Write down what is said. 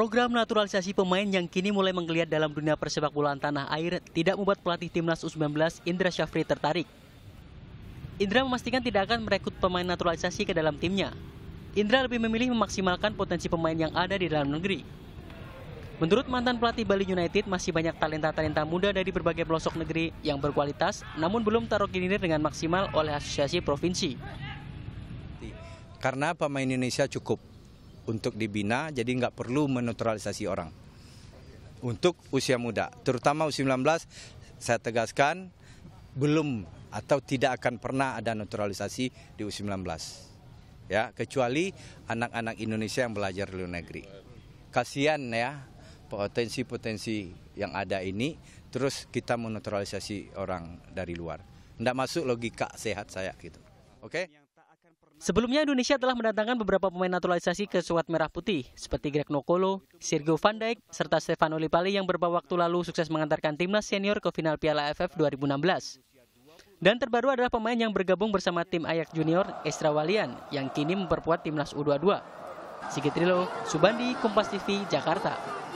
Program naturalisasi pemain yang kini mulai menggeliat dalam dunia persepak bolaan tanah air tidak membuat pelatih timnas U19 Indra Syafri tertarik. Indra memastikan tidak akan merekrut pemain naturalisasi ke dalam timnya. Indra lebih memilih memaksimalkan potensi pemain yang ada di dalam negeri. Menurut mantan pelatih Bali United, masih banyak talenta-talenta muda dari berbagai pelosok negeri yang berkualitas, namun belum taruh kini dengan maksimal oleh asosiasi provinsi. Karena pemain Indonesia cukup untuk dibina, jadi nggak perlu menetralisasi orang. Untuk usia muda, terutama usia 19, saya tegaskan belum atau tidak akan pernah ada naturalisasi di usia 19. Ya, kecuali anak-anak Indonesia yang belajar di luar negeri. Kasihan ya potensi-potensi yang ada ini terus kita menetralisasi orang dari luar. Tidak masuk logika sehat saya gitu. Oke? Okay? Sebelumnya Indonesia telah mendatangkan beberapa pemain naturalisasi ke suat merah putih seperti Greg Nokolo, Sergio Van Dijk, serta Stefano Lipali yang beberapa waktu lalu sukses mengantarkan timnas senior ke final Piala AFF 2016. Dan terbaru adalah pemain yang bergabung bersama tim Ayak Junior, Estra Walian, yang kini memperkuat timnas U22. Sigit Rilo, Subandi, Kompas TV, Jakarta.